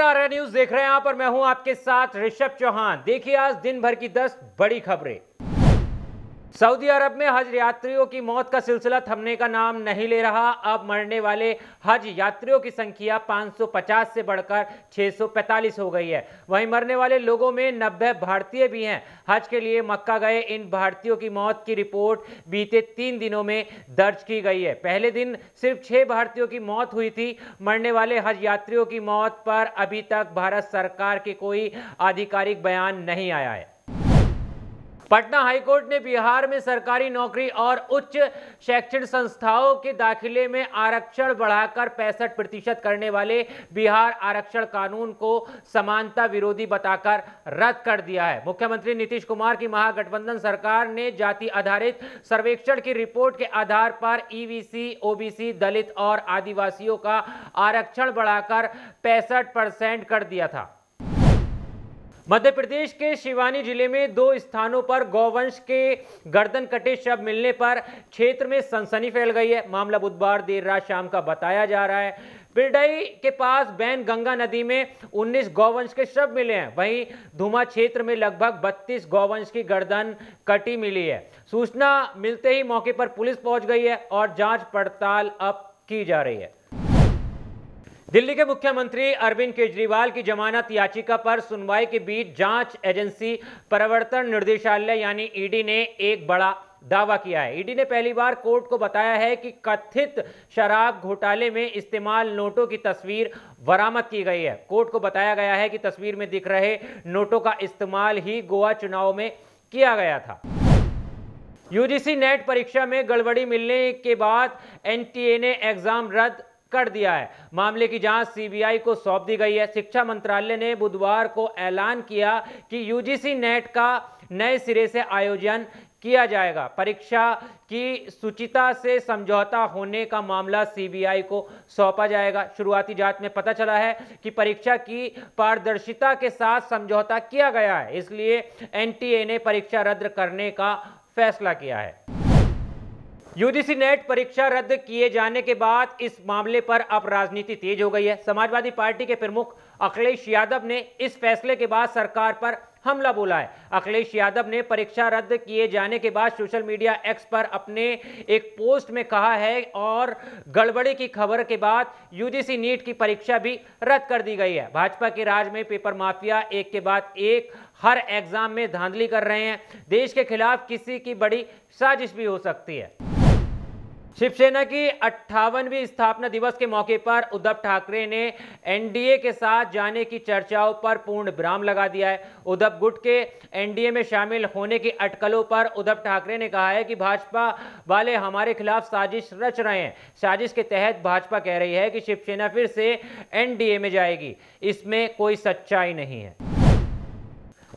आ रहा न्यूज देख रहे हैं आप और मैं हूं आपके साथ ऋषभ चौहान देखिए आज दिन भर की दस बड़ी खबरें सऊदी अरब में हज यात्रियों की मौत का सिलसिला थमने का नाम नहीं ले रहा अब मरने वाले हज यात्रियों की संख्या 550 से बढ़कर 645 हो गई है वहीं मरने वाले लोगों में 90 भारतीय भी हैं हज के लिए मक्का गए इन भारतीयों की मौत की रिपोर्ट बीते तीन दिनों में दर्ज की गई है पहले दिन सिर्फ छः भारतीयों की मौत हुई थी मरने वाले हज यात्रियों की मौत पर अभी तक भारत सरकार के कोई आधिकारिक बयान नहीं आया है पटना हाईकोर्ट ने बिहार में सरकारी नौकरी और उच्च शैक्षणिक संस्थाओं के दाखिले में आरक्षण बढ़ाकर पैंसठ प्रतिशत करने वाले बिहार आरक्षण कानून को समानता विरोधी बताकर रद्द कर दिया है मुख्यमंत्री नीतीश कुमार की महागठबंधन सरकार ने जाति आधारित सर्वेक्षण की रिपोर्ट के आधार पर ईवीसी ओबीसी दलित और आदिवासियों का आरक्षण बढ़ाकर पैंसठ परसेंट कर दिया था मध्य प्रदेश के शिवानी जिले में दो स्थानों पर गौवंश के गर्दन कटे शव मिलने पर क्षेत्र में सनसनी फैल गई है मामला बुधवार देर रात शाम का बताया जा रहा है पिरडई के पास बैन गंगा नदी में 19 गौवंश के शव मिले हैं वहीं धुमा क्षेत्र में लगभग 32 गौवंश की गर्दन कटी मिली है सूचना मिलते ही मौके पर पुलिस पहुंच गई है और जांच पड़ताल अब की जा रही है दिल्ली के मुख्यमंत्री अरविंद केजरीवाल की जमानत याचिका पर सुनवाई के बीच जांच एजेंसी प्रवर्तन निर्देशालय यानी ईडी ने एक बड़ा दावा किया है ईडी ने पहली बार कोर्ट को बताया है कि कथित शराब घोटाले में इस्तेमाल नोटों की तस्वीर बरामद की गई है कोर्ट को बताया गया है कि तस्वीर में दिख रहे नोटों का इस्तेमाल ही गोवा चुनाव में किया गया था यूजीसी नेट परीक्षा में गड़बड़ी मिलने के बाद एनटीए ने एग्जाम रद्द कर दिया है मामले की जांच सीबीआई को सौंप दी गई है शिक्षा मंत्रालय ने बुधवार को ऐलान किया कि यूजीसी नेट का नए सिरे से आयोजन किया जाएगा परीक्षा की सुचिता से समझौता होने का मामला सीबीआई को सौंपा जाएगा शुरुआती जांच में पता चला है कि परीक्षा की पारदर्शिता के साथ समझौता किया गया है इसलिए एनटीए ने परीक्षा रद्द करने का फैसला किया है यूजीसी नेट परीक्षा रद्द किए जाने के बाद इस मामले पर अब राजनीति तेज हो गई है समाजवादी पार्टी के प्रमुख अखिलेश यादव ने इस फैसले के बाद सरकार पर हमला बोला है अखिलेश यादव ने परीक्षा रद्द किए जाने के बाद सोशल मीडिया एक्स पर अपने एक पोस्ट में कहा है और गड़बड़ी की खबर के बाद यूजीसी नीट की परीक्षा भी रद्द कर दी गई है भाजपा के राज में पेपर माफिया एक के बाद एक हर एग्जाम में धांधली कर रहे हैं देश के खिलाफ किसी की बड़ी साजिश भी हो सकती है शिवसेना की अट्ठावनवीं स्थापना दिवस के मौके पर उद्धव ठाकरे ने एनडीए के साथ जाने की चर्चाओं पर पूर्ण विराम लगा दिया है उद्धव गुट के एनडीए में शामिल होने की अटकलों पर उद्धव ठाकरे ने कहा है कि भाजपा वाले हमारे खिलाफ साजिश रच रहे हैं साजिश के तहत भाजपा कह रही है कि शिवसेना फिर से एनडीए में जाएगी इसमें कोई सच्चाई नहीं है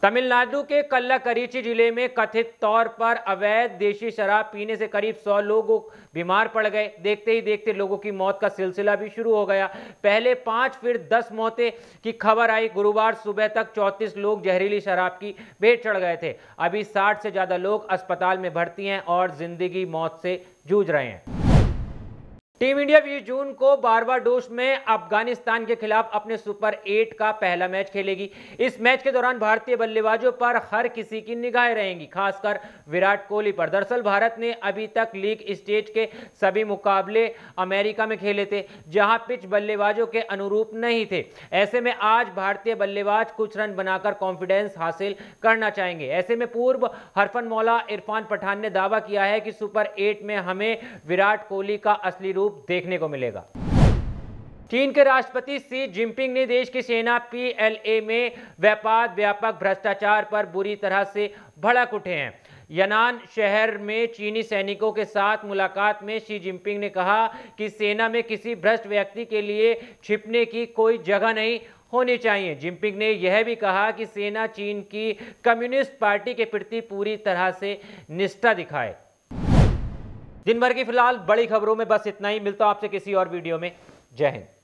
तमिलनाडु के कल्लाकरीची जिले में कथित तौर पर अवैध देशी शराब पीने से करीब 100 लोग बीमार पड़ गए देखते ही देखते लोगों की मौत का सिलसिला भी शुरू हो गया पहले पाँच फिर दस मौतें की खबर आई गुरुवार सुबह तक चौंतीस लोग जहरीली शराब की भेंट चढ़ गए थे अभी साठ से ज़्यादा लोग अस्पताल में भर्ती हैं और जिंदगी मौत से जूझ रहे हैं टीम इंडिया 20 जून को बारबाडोस में अफगानिस्तान के खिलाफ अपने सुपर एट का पहला मैच खेलेगी इस मैच के दौरान भारतीय बल्लेबाजों पर हर किसी की निगाहें रहेंगी खासकर विराट कोहली पर दरअसल भारत ने अभी तक लीग स्टेज के सभी मुकाबले अमेरिका में खेले थे जहां पिच बल्लेबाजों के अनुरूप नहीं थे ऐसे में आज भारतीय बल्लेबाज कुछ रन बनाकर कॉन्फिडेंस हासिल करना चाहेंगे ऐसे में पूर्व हरफन मौला इरफान पठान ने दावा किया है कि सुपर एट में हमें विराट कोहली का असली रूप रूप देखने को मिलेगा चीन के राष्ट्रपति सी जिनपिंग ने देश की सेना पीएलए में व्यापार व्यापक भ्रष्टाचार पर बुरी तरह से भड़क उठे हैं यनान शहर में चीनी सैनिकों के साथ मुलाकात में शी जिनपिंग ने कहा कि सेना में किसी भ्रष्ट व्यक्ति के लिए छिपने की कोई जगह नहीं होनी चाहिए जिनपिंग ने यह भी कहा कि सेना चीन की कम्युनिस्ट पार्टी के प्रति पूरी तरह से निष्ठा दिखाए दिन भर की फिलहाल बड़ी खबरों में बस इतना ही मिलता हूं आपसे किसी और वीडियो में जय हिंद